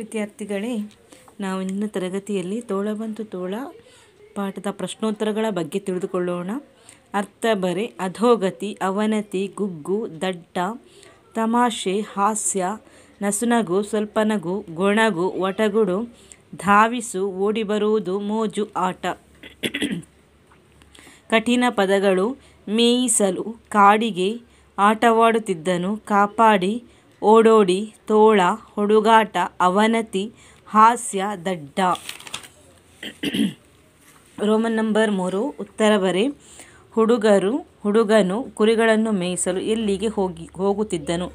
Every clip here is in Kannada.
ವಿದ್ಯಾರ್ಥಿಗಳೇ ನಾವು ಇಂದಿನ ತರಗತಿಯಲ್ಲಿ ತೋಳ ಬಂತು ತೋಳ ಪಾಠದ ಪ್ರಶ್ನೋತ್ತರಗಳ ಬಗ್ಗೆ ತಿಳಿದುಕೊಳ್ಳೋಣ ಅರ್ಥ ಬರೆ ಅಧೋಗತಿ ಅವನತಿ ಗುಗ್ಗು ದಡ್ಡ ತಮಾಷೆ ಹಾಸ್ಯ ನಸುನಗು ಸ್ವಲ್ಪ ನಗು ಗೊಣಗು ಒಟಗುಡು ಧಾವಿಸು ಬರುವುದು ಮೋಜು ಆಟ ಕಠಿಣ ಪದಗಳು ಮೇಯಿಸಲು ಕಾಡಿಗೆ ಆಟವಾಡುತ್ತಿದ್ದನು ಕಾಪಾಡಿ ಓಡೋಡಿ ತೋಳ ಹುಡುಗಾಟ ಅವನತಿ ಹಾಸ್ಯ ದಡ್ಡ ರೋಮನ್ ನಂಬರ್ ಮೂರು ಉತ್ತರ ಬರೆ ಹುಡುಗರು ಹುಡುಗನು ಕುರಿಗಳನ್ನು ಮೇಯಿಸಲು ಎಲ್ಲಿಗೆ ಹೋಗಿ ಹೋಗುತ್ತಿದ್ದನು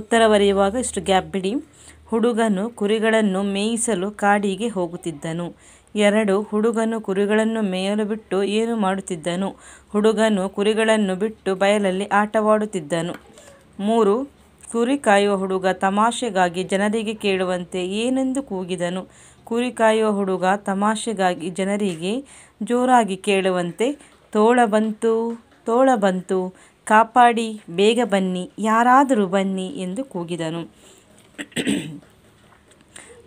ಉತ್ತರ ಬರೆಯುವಾಗ ಇಷ್ಟು ಗ್ಯಾಪ್ ಬಿಡಿ ಹುಡುಗನು ಕುರಿಗಳನ್ನು ಮೇಯಿಸಲು ಕಾಡಿಗೆ ಹೋಗುತ್ತಿದ್ದನು ಎರಡು ಹುಡುಗನು ಕುರಿಗಳನ್ನು ಮೇಯಲು ಬಿಟ್ಟು ಏನು ಮಾಡುತ್ತಿದ್ದನು ಹುಡುಗನು ಕುರಿಗಳನ್ನು ಬಿಟ್ಟು ಬಯಲಲ್ಲಿ ಆಟವಾಡುತ್ತಿದ್ದನು ಮೂರು ಕುರಿ ಕಾಯುವ ಹುಡುಗ ತಮಾಷೆಗಾಗಿ ಜನರಿಗೆ ಕೇಳುವಂತೆ ಏನೆಂದು ಕೂಗಿದನು ಕುರಿ ಕಾಯುವ ಹುಡುಗ ತಮಾಷೆಗಾಗಿ ಜನರಿಗೆ ಜೋರಾಗಿ ಕೇಳುವಂತೆ ತೋಳ ಬಂತು ತೋಳ ಬಂತು ಕಾಪಾಡಿ ಬೇಗ ಬನ್ನಿ ಯಾರಾದರೂ ಬನ್ನಿ ಎಂದು ಕೂಗಿದನು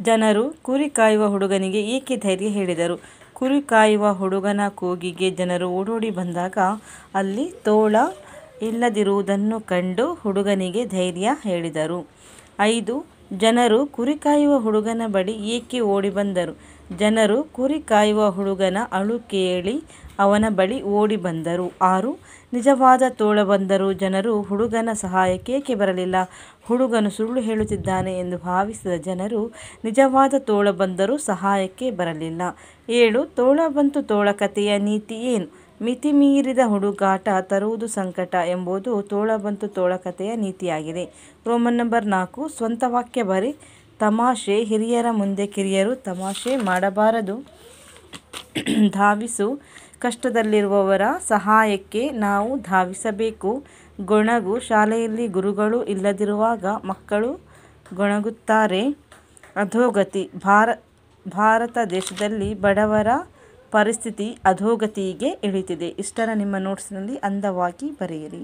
ಜನರು ಕುರಿ ಕಾಯುವ ಹುಡುಗನಿಗೆ ಏಕೆ ಧೈರ್ಯ ಹೇಳಿದರು ಕುರಿ ಕಾಯುವ ಹುಡುಗನ ಕೂಗಿಗೆ ಜನರು ಓಡೋಡಿ ಬಂದಾಗ ಅಲ್ಲಿ ತೋಳ ಇಲ್ಲದಿರುವುದನ್ನು ಕಂಡು ಹುಡುಗನಿಗೆ ಧೈರ್ಯ ಹೇಳಿದರು ಐದು ಜನರು ಕುರಿ ಕಾಯುವ ಹುಡುಗನ ಬಳಿ ಏಕೆ ಓಡಿ ಬಂದರು ಜನರು ಕುರಿ ಕಾಯುವ ಹುಡುಗನ ಅಳು ಕೇಳಿ ಅವನ ಬಳಿ ಓಡಿ ಬಂದರು ಆರು ನಿಜವಾದ ತೋಳ ಬಂದರು ಜನರು ಹುಡುಗನ ಸಹಾಯಕ್ಕೇಕೆ ಬರಲಿಲ್ಲ ಹುಡುಗನು ಸುಳ್ಳು ಹೇಳುತ್ತಿದ್ದಾನೆ ಎಂದು ಭಾವಿಸಿದ ಜನರು ನಿಜವಾದ ತೋಳ ಬಂದರೂ ಸಹಾಯಕ್ಕೆ ಬರಲಿಲ್ಲ ಏಳು ತೋಳ ಬಂತು ತೋಳ ಕಥೆಯ ನೀತಿ ಏನು ಮಿತಿಮೀರಿದ ಹುಡುಗಾಟ ತರುವುದು ಸಂಕಟ ಎಂಬುದು ತೋಳಬಂತು ತೋಳಕತೆಯ ನೀತಿಯಾಗಿದೆ ರೋಮನ್ ನಂಬರ್ ನಾಲ್ಕು ಸ್ವಂತ ವಾಕ್ಯ ಬರಿ ತಮಾಷೆ ಹಿರಿಯರ ಮುಂದೆ ಕಿರಿಯರು ತಮಾಷೆ ಮಾಡಬಾರದು ಧಾವಿಸು ಕಷ್ಟದಲ್ಲಿರುವವರ ಸಹಾಯಕ್ಕೆ ನಾವು ಧಾವಿಸಬೇಕು ಗೊಣಗು ಶಾಲೆಯಲ್ಲಿ ಗುರುಗಳು ಇಲ್ಲದಿರುವಾಗ ಮಕ್ಕಳು ಗೊಣಗುತ್ತಾರೆ ಅಧೋಗತಿ ಭಾರ ಭಾರತ ದೇಶದಲ್ಲಿ ಬಡವರ ಪರಿಸ್ಥಿತಿ ಅಧೋಗತಿಗೆ ಇಳಿತಿದೆ ಇಷ್ಟರ ನಿಮ್ಮ ನೋಟ್ಸ್ನಲ್ಲಿ ಅಂದವಾಗಿ ಬರೆಯಿರಿ